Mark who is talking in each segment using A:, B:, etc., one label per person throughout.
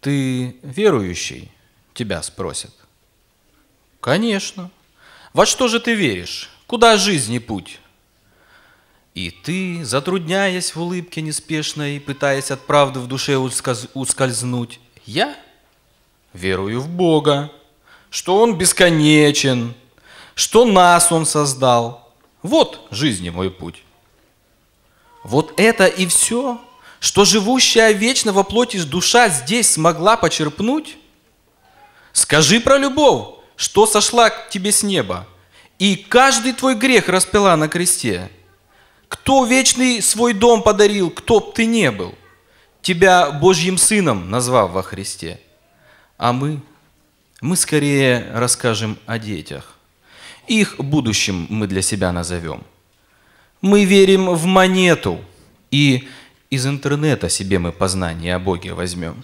A: Ты верующий? Тебя спросят. Конечно. Во что же ты веришь? Куда жизнь и путь? И ты, затрудняясь в улыбке неспешной, пытаясь от правды в душе ускользнуть, я верую в Бога, что Он бесконечен, что нас Он создал. Вот жизни мой путь. Вот это и все, что живущая вечно во плоти душа здесь смогла почерпнуть? Скажи про любовь, что сошла к тебе с неба, и каждый твой грех распила на кресте. Кто вечный свой дом подарил, кто б ты не был, тебя Божьим Сыном назвав во Христе. А мы, мы скорее расскажем о детях. Их будущим мы для себя назовем. Мы верим в монету и из интернета себе мы познание о Боге возьмем.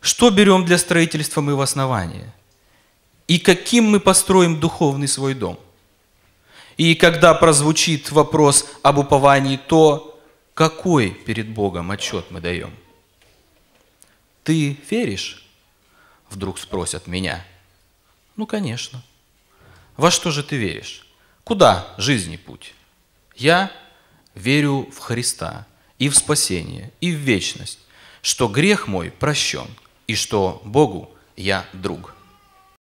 A: Что берем для строительства мы в основании? И каким мы построим духовный свой дом? И когда прозвучит вопрос об уповании, то какой перед Богом отчет мы даем? Ты веришь? Вдруг спросят меня.
B: Ну, конечно.
A: Во что же ты веришь? Куда жизни путь? Я верю в Христа и в спасение, и в вечность, что грех мой прощен, и что Богу я друг».